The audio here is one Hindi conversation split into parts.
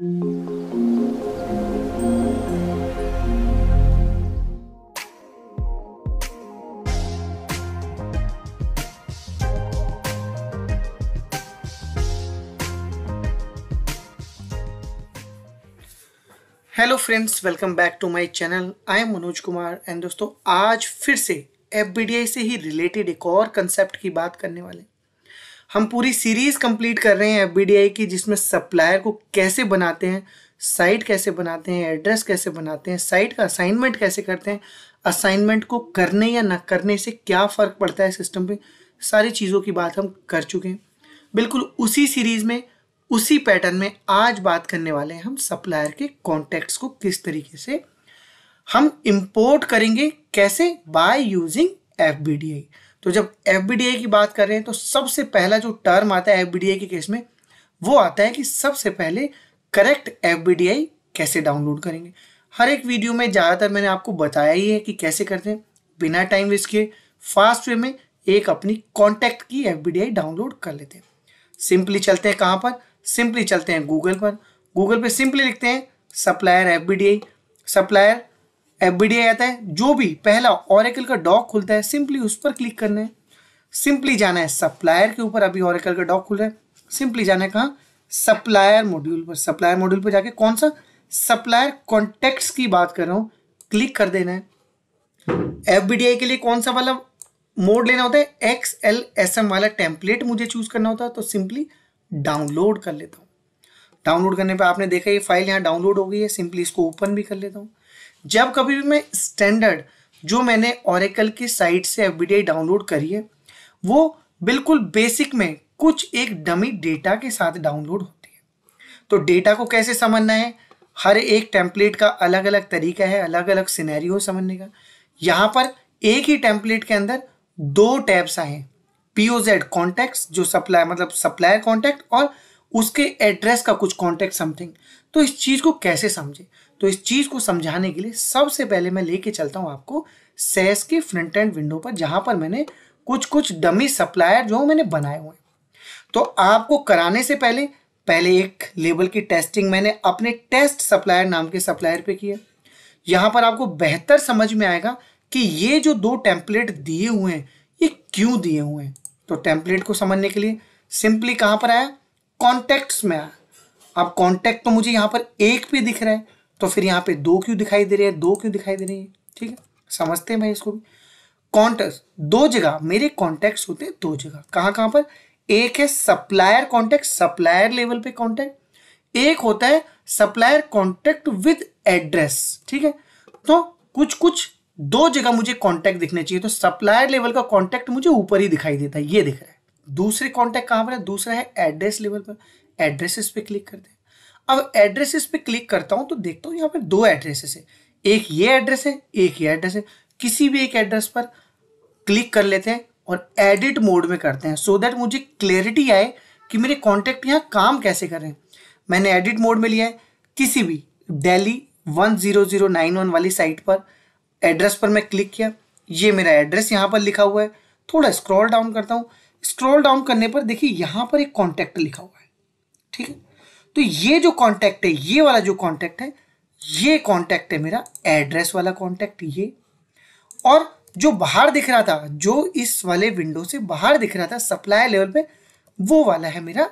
hello friends welcome back to my channel I am Manoj Kumar and दोस्तों आज फिर से एफ से ही रिलेटेड एक और कंसेप्ट की बात करने वाले हम पूरी सीरीज कंप्लीट कर रहे हैं एफ की जिसमें सप्लायर को कैसे बनाते हैं साइट कैसे बनाते हैं एड्रेस कैसे बनाते हैं साइट का असाइनमेंट कैसे करते हैं असाइनमेंट को करने या न करने से क्या फ़र्क पड़ता है सिस्टम पे सारी चीज़ों की बात हम कर चुके हैं बिल्कुल उसी सीरीज़ में उसी पैटर्न में आज बात करने वाले हैं हम सप्लायर के कॉन्टैक्ट्स को किस तरीके से हम इम्पोर्ट करेंगे कैसे बाय यूजिंग एफ तो जब एफ की बात कर रहे हैं तो सबसे पहला जो टर्म आता है एफ के केस में वो आता है कि सबसे पहले करेक्ट एफ कैसे डाउनलोड करेंगे हर एक वीडियो में ज़्यादातर मैंने आपको बताया ही है कि कैसे करते हैं बिना टाइम वेस्ट किए फास्ट वे में एक अपनी कॉन्टैक्ट की एफ डाउनलोड कर लेते हैं सिंपली चलते हैं कहाँ पर सिंपली चलते हैं गूगल पर गूगल पर सिंपली लिखते हैं सप्लायर एफ सप्लायर एफबीडीआई आता है जो भी पहला ऑरेकल का डॉक खुलता है सिंपली उस पर क्लिक करना है सिंपली जाना है सप्लायर के ऊपर अभी ऑरेकल का डॉक खुल रहा है सिंपली जाना है कहाँ सप्लायर मॉड्यूल पर सप्लायर मॉड्यूल पर जाके कौन सा सप्लायर कॉन्टेक्ट की बात कर रहा हूँ क्लिक कर देना है एफ के लिए कौन सा वाला मोड लेना होता है एक्स एल एस एम वाला टेम्पलेट मुझे चूज करना होता है तो सिंपली डाउनलोड कर लेता हूँ डाउनलोड करने पे आपने देखा ये फाइल यहाँ डाउनलोड हो गई है सिंपली इसको ओपन भी कर लेता हूँ जब कभी भी मैं स्टैंडर्ड जो मैंने औरकल की साइट से एफ डाउनलोड करी है वो बिल्कुल बेसिक में कुछ एक डमी डेटा के साथ डाउनलोड होती है तो डेटा को कैसे समझना है हर एक टेम्पलेट का अलग अलग तरीका है अलग अलग सिनेरियो समझने का यहाँ पर एक ही टेम्पलेट के अंदर दो टैब्स आए हैं पी ओ जेड कॉन्टैक्ट जो सप्लाई मतलब सप्लायर कॉन्टैक्ट और उसके एड्रेस का कुछ कॉन्टैक्ट समथिंग तो इस चीज़ को कैसे समझे तो इस चीज़ को समझाने के लिए सबसे पहले मैं लेके चलता हूँ आपको सेस के फ्रंट एंड विंडो पर जहाँ पर मैंने कुछ कुछ डमी सप्लायर जो मैंने बनाए हुए तो आपको कराने से पहले पहले एक लेबल की टेस्टिंग मैंने अपने टेस्ट सप्लायर नाम के सप्लायर पे किया यहाँ पर आपको बेहतर समझ में आएगा कि ये जो दो टेम्पलेट दिए हुए हैं ये क्यों दिए हुए हैं तो टेम्पलेट को समझने के लिए सिंपली कहाँ पर आया कॉन्टेक्ट्स में आया अब कॉन्टेक्ट तो मुझे यहाँ पर एक पे दिख रहा है तो फिर यहाँ पे दो क्यों दिखाई दे रहे हैं दो क्यों दिखाई दे रही है ठीक है समझते हैं भाई इसको भी कॉन्टेक्ट दो जगह मेरे कॉन्टेक्ट होते हैं दो जगह कहाँ कहाँ पर एक है सप्लायर कॉन्टेक्ट सप्लायर लेवल पे कॉन्टेक्ट एक होता है सप्लायर कॉन्टेक्ट विद एड्रेस ठीक है तो कुछ कुछ दो जगह मुझे कॉन्टेक्ट दिखने चाहिए तो सप्लायर लेवल का कॉन्टेक्ट मुझे ऊपर ही दिखाई देता है ये दिख रहा है दूसरे कॉन्टेक्ट कहाँ पर है दूसरा है एड्रेस लेवल पर एड्रेसेस पे क्लिक कर दें अब एड्रेसेस पे क्लिक करता हूं तो देखता हूं यहाँ पर दो एड्रेसेस है एक ये एड्रेस है एक ये एड्रेस है किसी भी एक एड्रेस पर क्लिक कर लेते हैं और एडिट मोड में करते हैं सो so दैट मुझे क्लियरिटी आए कि मेरे कॉन्टेक्ट यहाँ काम कैसे करें मैंने एडिट मोड में लिया है किसी भी दिल्ली वन वाली साइट पर एड्रेस पर मैं क्लिक किया ये मेरा एड्रेस यहाँ पर लिखा हुआ है थोड़ा स्क्रॉल डाउन करता हूँ स्क्रॉल डाउन करने पर देखिए यहाँ पर एक कॉन्टैक्ट लिखा हुआ है ठीक है तो ये जो कॉन्टैक्ट है ये वाला जो कॉन्टैक्ट है ये कॉन्टैक्ट है मेरा एड्रेस वाला कॉन्टैक्ट ये और जो बाहर दिख रहा था जो इस वाले विंडो से बाहर दिख रहा था सप्लाई लेवल पे वो वाला है मेरा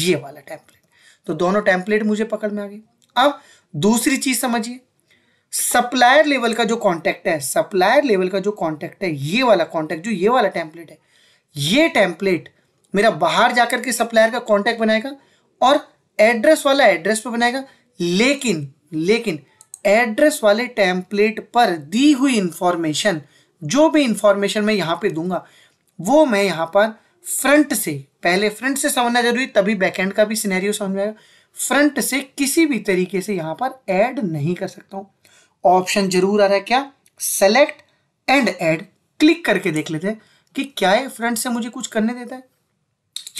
ये वाला टेम्पलेट तो दोनों टेम्पलेट मुझे पकड़ में आ गए अब दूसरी चीज समझिए सप्लायर लेवल का जो कॉन्टैक्ट है सप्लायर लेवल का जो कॉन्टैक्ट है ये वाला कॉन्टैक्ट जो ये वाला टेम्पलेट है ये टेम्पलेट मेरा बाहर जाकर के सप्लायर का कॉन्टैक्ट बनाएगा और एड्रेस वाला एड्रेस पे बनाएगा लेकिन लेकिन एड्रेस वाले टेम्पलेट पर दी हुई इंफॉर्मेशन जो भी इंफॉर्मेशन मैं यहाँ पे दूंगा वो मैं यहाँ पर फ्रंट से पहले फ्रंट से समझना जरूरी तभी बैकहेंड का भी सिनेरियो समझ में आएगा फ्रंट से किसी भी तरीके से यहाँ पर ऐड नहीं कर सकता हूँ ऑप्शन जरूर आ रहा है क्या सेलेक्ट एंड ऐड क्लिक करके देख लेते हैं कि क्या है फ्रंट से मुझे कुछ करने देता है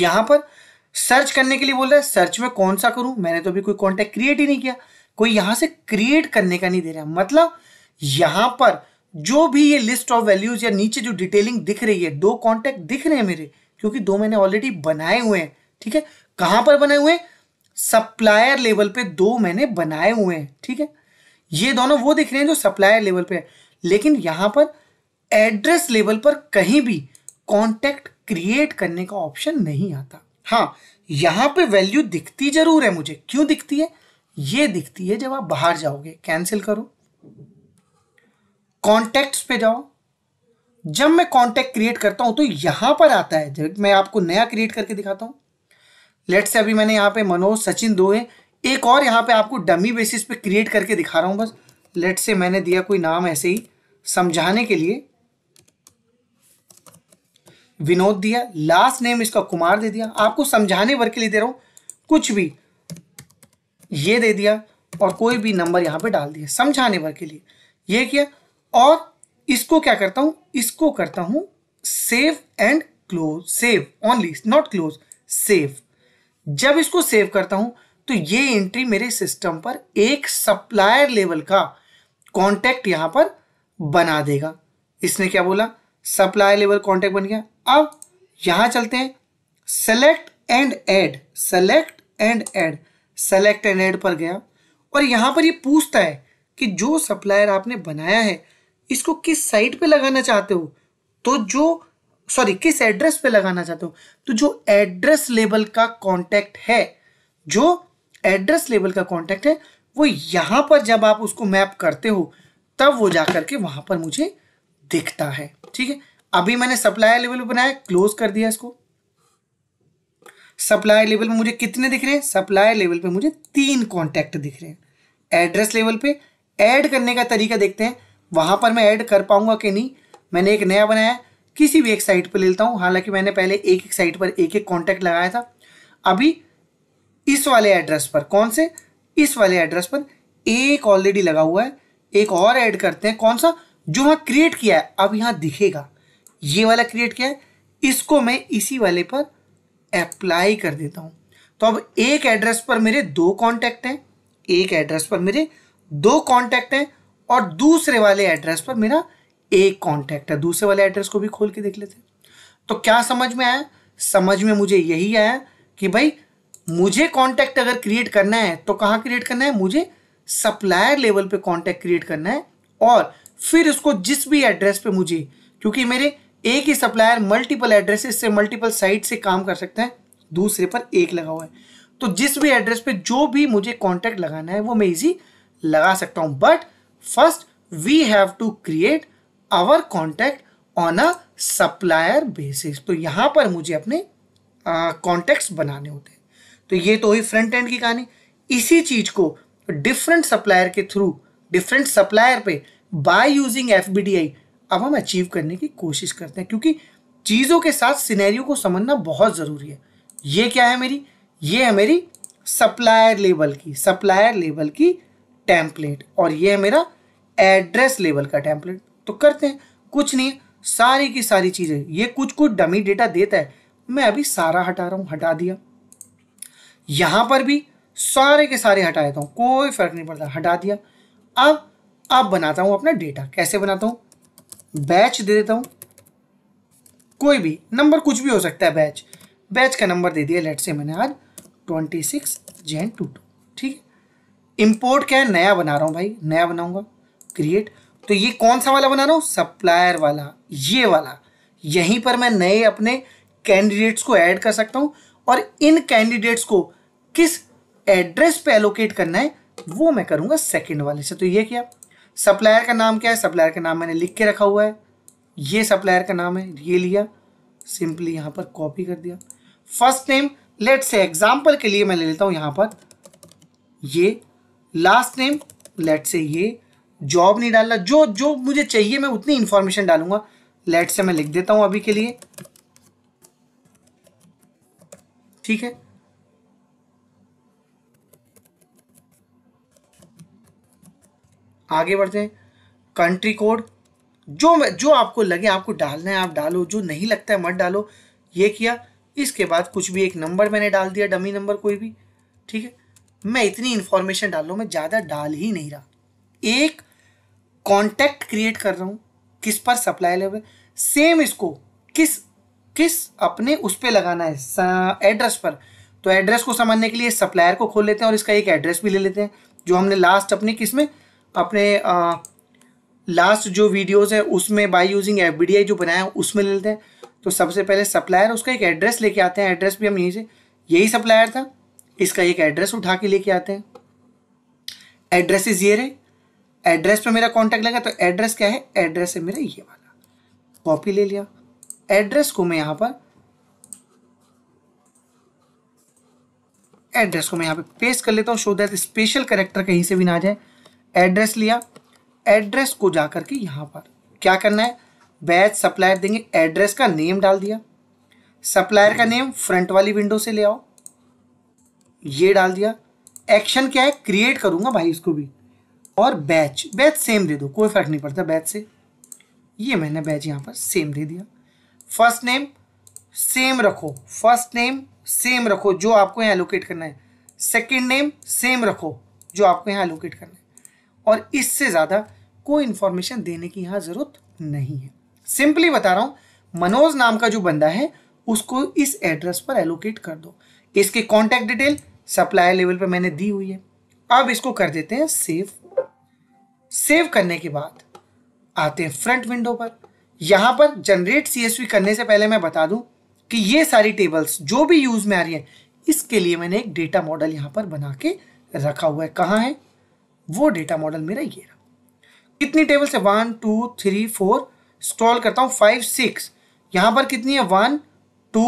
यहाँ पर सर्च करने के लिए बोल रहा है सर्च में कौन सा करूं मैंने तो अभी कोई कॉन्टैक्ट क्रिएट ही नहीं किया कोई यहां से क्रिएट करने का नहीं दे रहा मतलब यहां पर जो भी ये लिस्ट ऑफ वैल्यूज या नीचे जो डिटेलिंग दिख रही है दो कॉन्टैक्ट दिख रहे हैं मेरे क्योंकि दो मैंने ऑलरेडी बनाए हुए हैं ठीक है कहां पर बनाए हुए हैं सप्लायर लेवल पे दो मैंने बनाए हुए हैं ठीक है ये दोनों वो दिख रहे हैं जो सप्लायर लेवल पे है लेकिन यहां पर एड्रेस लेवल पर कहीं भी कॉन्टैक्ट क्रिएट करने का ऑप्शन नहीं आता हाँ यहाँ पे वैल्यू दिखती जरूर है मुझे क्यों दिखती है ये दिखती है जब आप बाहर जाओगे कैंसिल करो कॉन्टेक्ट पे जाओ जब मैं कॉन्टेक्ट क्रिएट करता हूं तो यहां पर आता है जब मैं आपको नया क्रिएट करके दिखाता हूं लेट से अभी मैंने यहाँ पे मनोज सचिन दोए एक और यहाँ पे आपको डमी बेसिस पे क्रिएट करके दिखा रहा हूँ बस लेट से मैंने दिया कोई नाम ऐसे ही समझाने के लिए विनोद दिया लास्ट नेम इसका कुमार दे दिया आपको समझाने भर के लिए दे रहा हूँ कुछ भी ये दे दिया और कोई भी नंबर यहाँ पे डाल दिया समझाने भर के लिए ये किया और इसको क्या करता हूँ इसको करता हूँ save and close save only not close save जब इसको सेव करता हूँ तो ये एंट्री मेरे सिस्टम पर एक सप्लायर लेवल का कॉन्टैक्ट यहाँ पर बना देगा इसने क्या बोला सप्लायर लेवल कॉन्टैक्ट बन गया अब यहां चलते हैं select and add select and add select and add पर गया और यहां पर ये पूछता है कि जो सप्लायर आपने बनाया है इसको किस साइट पे लगाना चाहते हो तो जो सॉरी किस एड्रेस पे लगाना चाहते हो तो जो एड्रेस लेबल का कांटेक्ट है जो एड्रेस लेबल का कांटेक्ट है वो यहां पर जब आप उसको मैप करते हो तब वो जा करके वहां पर मुझे दिखता है ठीक है अभी मैंने सप्लायर लेवल बनाया क्लोज कर दिया इसको सप्लायर लेवल में मुझे कितने दिख रहे हैं सप्लायर लेवल पे मुझे तीन कॉन्टैक्ट दिख रहे हैं एड्रेस लेवल पे ऐड करने का तरीका देखते हैं वहाँ पर मैं ऐड कर पाऊँगा कि नहीं मैंने एक नया बनाया किसी भी एक साइट पर ले लेता हूँ हालांकि मैंने पहले एक एक साइट पर एक एक कॉन्टैक्ट लगाया था अभी इस वाले एड्रेस पर कौन से इस वाले एड्रेस पर एक ऑलरेडी लगा हुआ है एक और ऐड करते हैं कौन सा जो वहाँ क्रिएट किया है अब यहाँ दिखेगा ये वाला क्रिएट किया है इसको मैं इसी वाले पर अप्लाई कर देता हूँ तो अब एक एड्रेस पर मेरे दो कॉन्टैक्ट हैं एक एड्रेस पर मेरे दो कॉन्टेक्ट हैं और दूसरे वाले एड्रेस पर मेरा एक कॉन्टेक्ट है दूसरे वाले एड्रेस को भी खोल के देख लेते हैं तो क्या समझ में आया समझ में मुझे यही आया कि भाई मुझे कॉन्टैक्ट अगर क्रिएट करना है तो कहाँ क्रिएट करना है मुझे सप्लायर लेवल पे कॉन्टैक्ट क्रिएट करना है और फिर उसको जिस भी एड्रेस पे मुझे क्योंकि मेरे एक ही सप्लायर मल्टीपल एड्रेसेस से मल्टीपल साइट से काम कर सकते हैं दूसरे पर एक लगा हुआ है तो जिस भी एड्रेस पे जो भी मुझे कॉन्टैक्ट लगाना है वो मैं इजी लगा सकता हूँ but first we have to create our contact on a supplier basis तो यहाँ पर मुझे अपने कॉन्टैक्ट्स बनाने होते हैं तो ये तो हुई फ्रंट एंड की कहानी इसी चीज़ को डिफरेंट सप्लायर के थ्रू डिफरेंट सप्लायर पे by using F B D I अब हम अचीव करने की कोशिश करते हैं क्योंकि चीज़ों के साथ सिनेरियो को समझना बहुत ज़रूरी है ये क्या है मेरी ये है मेरी सप्लायर लेवल की सप्लायर लेवल की टैंपलेट और ये है मेरा एड्रेस लेवल का टैंपलेट तो करते हैं कुछ नहीं सारी की सारी चीज़ें ये कुछ कुछ डमी डेटा देता है मैं अभी सारा हटा रहा हूँ हटा दिया यहाँ पर भी सारे के सारे हटा देता हूँ कोई फर्क नहीं पड़ता हटा दिया अब अब बनाता हूँ अपना डेटा कैसे बनाता हूँ बैच दे देता हूँ कोई भी नंबर कुछ भी हो सकता है बैच बैच का नंबर दे दिया लेट से मैंने आज twenty six Jan two two ठीक है इम्पोर्ट क्या है नया बना रहा हूँ भाई नया बनाऊंगा क्रिएट तो ये कौन सा वाला बना रहा हूँ सप्लायर वाला ये वाला यहीं पर मैं नए अपने कैंडिडेट्स को ऐड कर सकता हूँ और इन कैंडिडेट्स को किस एड्रेस पे एलोकेट करना है वो मैं करूँगा सेकेंड वाले से तो ये क्या सप्लायर का नाम क्या है सप्लायर का नाम मैंने लिख के रखा हुआ है ये सप्लायर का नाम है ये लिया सिंपली यहाँ पर कॉपी कर दिया first name let's say example के लिए मैं ले लेता हूँ यहाँ पर ये लास्ट नेम लेट से ये जॉब नहीं डालना जो जो मुझे चाहिए मैं उतनी इंफॉर्मेशन डालूंगा लेट से मैं लिख देता हूँ अभी के लिए ठीक है आगे बढ़ते हैं कंट्री कोड जो जो आपको लगे आपको डालना है आप डालो जो नहीं लगता है मत डालो ये किया इसके बाद कुछ भी एक नंबर मैंने डाल दिया डमी नंबर कोई भी ठीक है मैं इतनी इन्फॉर्मेशन डाल रहा हूँ मैं ज़्यादा डाल ही नहीं रहा एक कॉन्टैक्ट क्रिएट कर रहा हूँ किस पर सप्लाई लेवल सेम इसको किस किस अपने उस पर लगाना है एड्रेस पर तो एड्रेस को समझने के लिए सप्लायर को खोल लेते हैं और इसका एक एड्रेस भी ले लेते हैं जो हमने लास्ट अपने किस में अपने लास्ट जो वीडियोस है उसमें बाय यूजिंग एफ जो बनाया है उसमें ले लेते हैं तो सबसे पहले सप्लायर उसका एक एड्रेस लेके आते हैं एड्रेस भी हम यहीं से यही सप्लायर था इसका एक एड्रेस उठा के लेके आते हैं एड्रेस इज ये रहे एड्रेस पे मेरा कांटेक्ट लगा तो एड्रेस क्या है एड्रेस है मेरा ये वाला कॉपी ले लिया एड्रेस को मैं यहाँ पर एड्रेस को मैं यहाँ पे पेस्ट कर लेता हूँ शो दैट स्पेशल करेक्टर कहीं से भी ना आ जाए एड्रेस लिया एड्रेस को जाकर के यहाँ पर क्या करना है बैच सप्लायर देंगे एड्रेस का नेम डाल दिया सप्लायर का नेम फ्रंट वाली विंडो से ले आओ ये डाल दिया एक्शन क्या है क्रिएट करूँगा भाई इसको भी और बैच बैच सेम दे दो कोई फर्क नहीं पड़ता बैच से ये मैंने बैच यहाँ पर सेम दे दिया फर्स्ट नेम सेम रखो फर्स्ट नेम सेम रखो जो आपको यहाँ एलोकेट करना है सेकेंड नेम सेम रखो जो आपको यहाँ एलोकेट करना है और इससे ज़्यादा कोई इन्फॉर्मेशन देने की यहाँ ज़रूरत नहीं है सिंपली बता रहा हूँ मनोज नाम का जो बंदा है उसको इस एड्रेस पर एलोकेट कर दो इसकी कॉन्टैक्ट डिटेल सप्लायर लेवल पर मैंने दी हुई है अब इसको कर देते हैं सेव सेव करने के बाद आते हैं फ्रंट विंडो पर यहाँ पर जनरेट सी करने से पहले मैं बता दूं कि ये सारी टेबल्स जो भी यूज में आ रही हैं इसके लिए मैंने एक डेटा मॉडल यहाँ पर बना के रखा हुआ है कहाँ है वो डेटा मॉडल मेरा ये रहा कितनी टेबल से one two three four stall करता हूँ फाइव सिक्स यहाँ पर कितनी है वन टू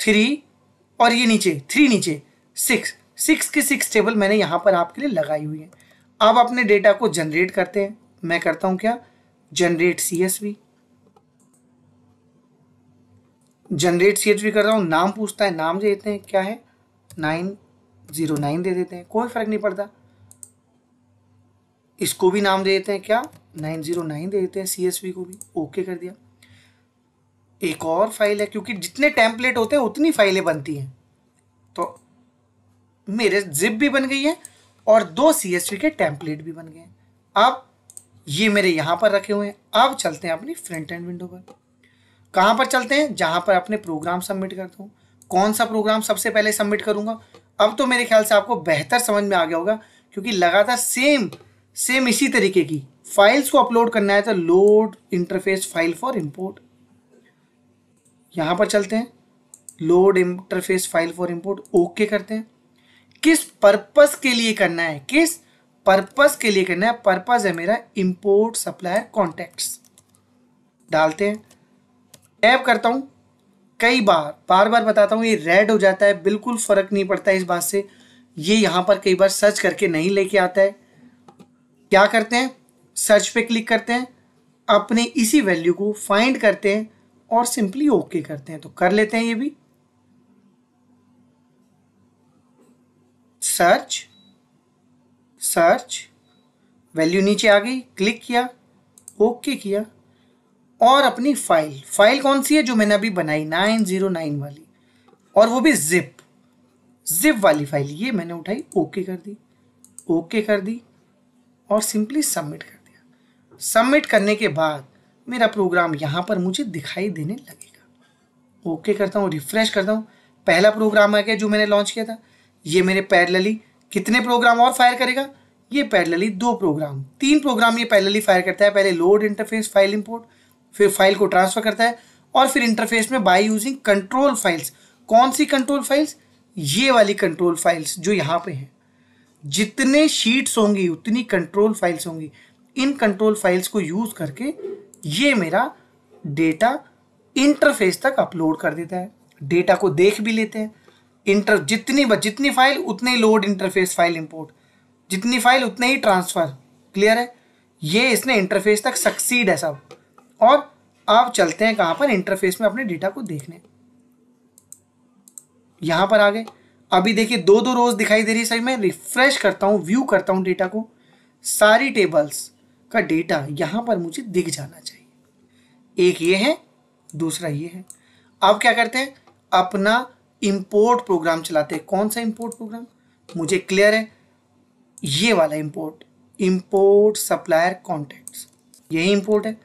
थ्री और ये नीचे थ्री नीचे सिक्स सिक्स की सिक्स टेबल मैंने यहाँ पर आपके लिए लगाई हुई है अब अपने डेटा को जनरेट करते हैं मैं करता हूँ क्या generate C S V generate C भी वी करता हूँ नाम पूछता है नाम दे देते हैं क्या है नाइन ज़ीरो नाइन दे देते हैं कोई फ़र्क नहीं पड़ता इसको भी नाम दे देते हैं क्या नाइन जीरो नाइन दे देते हैं सी को भी ओके कर दिया एक और फाइल है क्योंकि जितने टेम्पलेट होते हैं उतनी फाइलें बनती हैं तो मेरे जिप भी बन गई है और दो सी के टेम्पलेट भी बन गए हैं अब ये मेरे यहाँ पर रखे हुए हैं अब चलते हैं अपनी फ्रंट एंड विंडो पर कहाँ पर चलते हैं जहाँ पर अपने प्रोग्राम सबमिट करता हूँ कौन सा प्रोग्राम सबसे पहले सबमिट करूँगा अब तो मेरे ख्याल से आपको बेहतर समझ में आ गया होगा क्योंकि लगातार सेम सेम इसी तरीके की फाइल्स को अपलोड करना है तो load interface file for import यहां पर चलते हैं load interface file for import okay करते हैं किस पर्पस के लिए करना है किस पर्पस के लिए करना है पर्पस है मेरा इंपोर्ट सप्लायर कॉन्टेक्ट डालते हैं टैब करता हूं कई बार बार बार बताता हूँ ये रेड हो जाता है बिल्कुल फ़र्क नहीं पड़ता इस बात से ये यहां पर कई बार सर्च करके नहीं लेके आता है क्या करते हैं सर्च पे क्लिक करते हैं अपने इसी वैल्यू को फाइंड करते हैं और सिंपली ओके okay करते हैं तो कर लेते हैं ये भी सर्च सर्च वैल्यू नीचे आ गई क्लिक किया ओके okay किया और अपनी फाइल फाइल कौन सी है जो मैंने अभी बनाई नाइन जीरो नाइन वाली और वो भी जिप जिप वाली फाइल ये मैंने उठाई ओके okay कर दी ओके कर दी और सिंपली सबमिट कर दिया सबमिट करने के बाद मेरा प्रोग्राम यहाँ पर मुझे दिखाई देने लगेगा ओके करता हूँ रिफ्रेश करता हूँ पहला प्रोग्राम आ गया जो मैंने लॉन्च किया था ये मेरे पैरलली कितने प्रोग्राम और फायर करेगा ये पैरलली दो प्रोग्राम तीन प्रोग्राम ये पैरलली फायर करता है पहले लोड इंटरफेस फाइल इंपोर्ट फिर फाइल को ट्रांसफर करता है और फिर इंटरफेस में बाय यूजिंग कंट्रोल फाइल्स कौन सी कंट्रोल फाइल्स ये वाली कंट्रोल फाइल्स जो यहाँ पे हैं जितने शीट्स होंगी उतनी कंट्रोल फाइल्स होंगी इन कंट्रोल फाइल्स को यूज़ करके ये मेरा डेटा इंटरफेस तक अपलोड कर देता है डेटा को देख भी लेते हैं इंटर जितनी जितनी फाइल उतने लोड इंटरफेस फाइल इंपोर्ट जितनी फाइल उतने ही ट्रांसफ़र क्लियर है ये इसने इंटरफेस तक सक्सीड है सब और आप चलते हैं कहां पर इंटरफेस में अपने डेटा को देखने यहां पर आ गए अभी देखिए दो दो रोज दिखाई दे रही है सही मैं रिफ्रेश करता हूँ व्यू करता हूँ डेटा को सारी टेबल्स का डेटा यहाँ पर मुझे दिख जाना चाहिए एक ये है दूसरा ये है अब क्या करते हैं अपना इम्पोर्ट प्रोग्राम चलाते हैं कौन सा इंपोर्ट प्रोग्राम मुझे क्लियर है ये वाला इंपोर्ट इंपोर्ट सप्लायर कॉन्टेक्ट यही इंपोर्ट है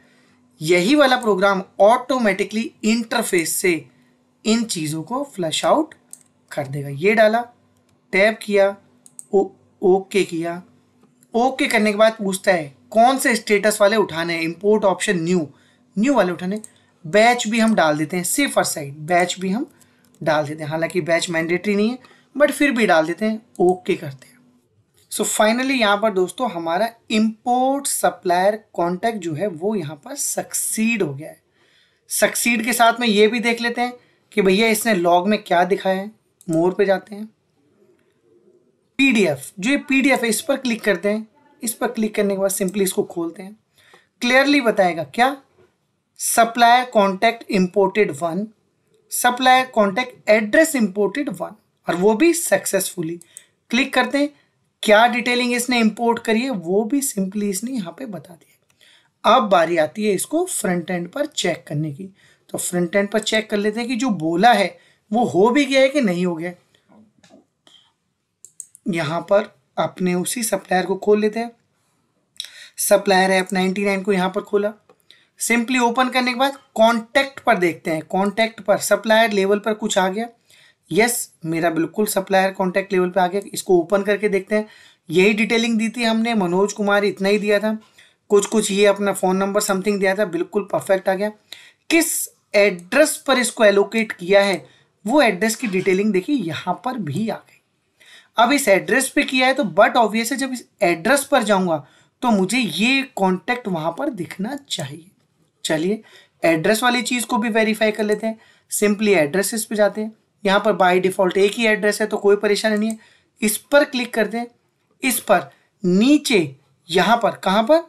यही वाला प्रोग्राम ऑटोमेटिकली इंटरफेस से इन चीज़ों को फ्लैश आउट कर देगा ये डाला टैब किया ओ, ओके किया ओके करने के बाद पूछता है कौन से स्टेटस वाले उठाने हैं इम्पोर्ट ऑप्शन न्यू न्यू वाले उठाने बैच भी हम डाल देते हैं सेफर साइड बैच भी हम डाल देते हैं हालांकि बैच मैंडेटरी नहीं है बट फिर भी डाल देते हैं ओके करते हैं सो फाइनली यहाँ पर दोस्तों हमारा इम्पोर्ट सप्लायर कॉन्टैक्ट जो है वो यहाँ पर सक्सीड हो गया है सक्सीड के साथ में ये भी देख लेते हैं कि भैया इसने लॉग में क्या दिखाया है मोर पे जाते हैं पीडीएफ जो ये पीडीएफ है इस पर क्लिक करते हैं इस पर क्लिक करने के बाद सिंपली इसको खोलते हैं क्लियरली बताएगा क्या supplier contact imported one supplier contact address imported one और वो भी सक्सेसफुली क्लिक करते हैं क्या डिटेलिंग इसने इम्पोर्ट करी है वो भी सिंपली इसने यहाँ पे बता दिया अब बारी आती है इसको फ्रंट एंड पर चेक करने की तो फ्रंट एंड पर चेक कर लेते हैं कि जो बोला है वो हो भी गया है कि नहीं हो गया यहाँ पर अपने उसी सप्लायर को खोल लेते हैं सप्लायर नाइनटी नाइन को यहाँ पर खोला सिंपली ओपन करने के बाद कॉन्टैक्ट पर देखते हैं कॉन्टैक्ट पर सप्लायर लेवल पर कुछ आ गया यस मेरा बिल्कुल सप्लायर कॉन्टैक्ट लेवल पर आ गया इसको ओपन करके देखते हैं यही डिटेलिंग दी थी हमने मनोज कुमार इतना ही दिया था कुछ कुछ ये अपना फ़ोन नंबर समथिंग दिया था बिल्कुल परफेक्ट आ गया किस एड्रेस पर इसको एलोकेट किया है वो एड्रेस की डिटेलिंग देखिए यहाँ पर भी आ गई अब इस एड्रेस पे किया है तो बट ऑब्वियस है जब इस एड्रेस पर जाऊंगा तो मुझे ये कॉन्टैक्ट वहाँ पर दिखना चाहिए चलिए एड्रेस वाली चीज़ को भी वेरीफाई कर लेते हैं सिंपली एड्रेसेस पे जाते हैं यहाँ पर बाय डिफ़ॉल्ट एक ही एड्रेस है तो कोई परेशानी नहीं है इस पर क्लिक करते हैं इस पर नीचे यहाँ पर कहाँ पर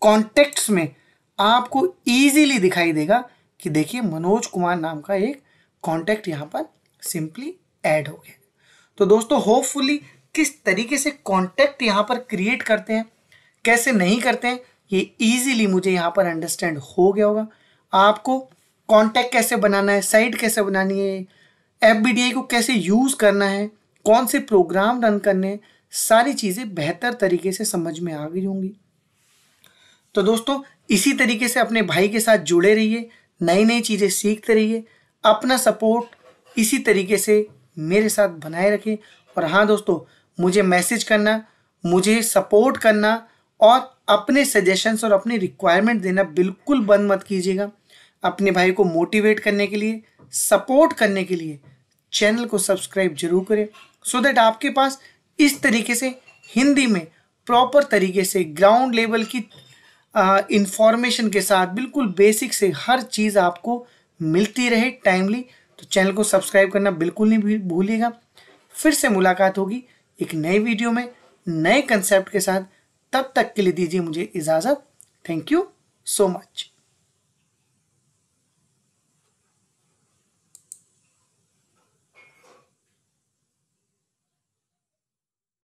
कॉन्टेक्ट्स में आपको ईजिली दिखाई देगा कि देखिए मनोज कुमार नाम का एक कॉन्टैक्ट यहाँ पर सिंपली ऐड हो गया तो दोस्तों होपफुली किस तरीके से कॉन्टैक्ट यहाँ पर क्रिएट करते हैं कैसे नहीं करते हैं ये ईजिली मुझे यहाँ पर अंडरस्टैंड हो गया होगा आपको कॉन्टैक्ट कैसे बनाना है साइट कैसे बनानी है एफ को कैसे यूज़ करना है कौन से प्रोग्राम रन करने हैं सारी चीज़ें बेहतर तरीके से समझ में आ गई होंगी तो दोस्तों इसी तरीके से अपने भाई के साथ जुड़े रहिए नई नई चीज़ें सीखते रहिए अपना सपोर्ट इसी तरीके से मेरे साथ बनाए रखें और हाँ दोस्तों मुझे मैसेज करना मुझे सपोर्ट करना और अपने सजेशंस और अपने रिक्वायरमेंट देना बिल्कुल बंद मत कीजिएगा अपने भाई को मोटिवेट करने के लिए सपोर्ट करने के लिए चैनल को सब्सक्राइब जरूर करें सो so दैट आपके पास इस तरीके से हिंदी में प्रॉपर तरीके से ग्राउंड लेवल की इन्फॉर्मेशन के साथ बिल्कुल बेसिक से हर चीज़ आपको मिलती रहे टाइमली तो चैनल को सब्सक्राइब करना बिल्कुल नहीं भूलिएगा फिर से मुलाकात होगी एक नए वीडियो में नए कंसेप्ट के साथ तब तक के लिए दीजिए मुझे इजाज़त थैंक यू सो मच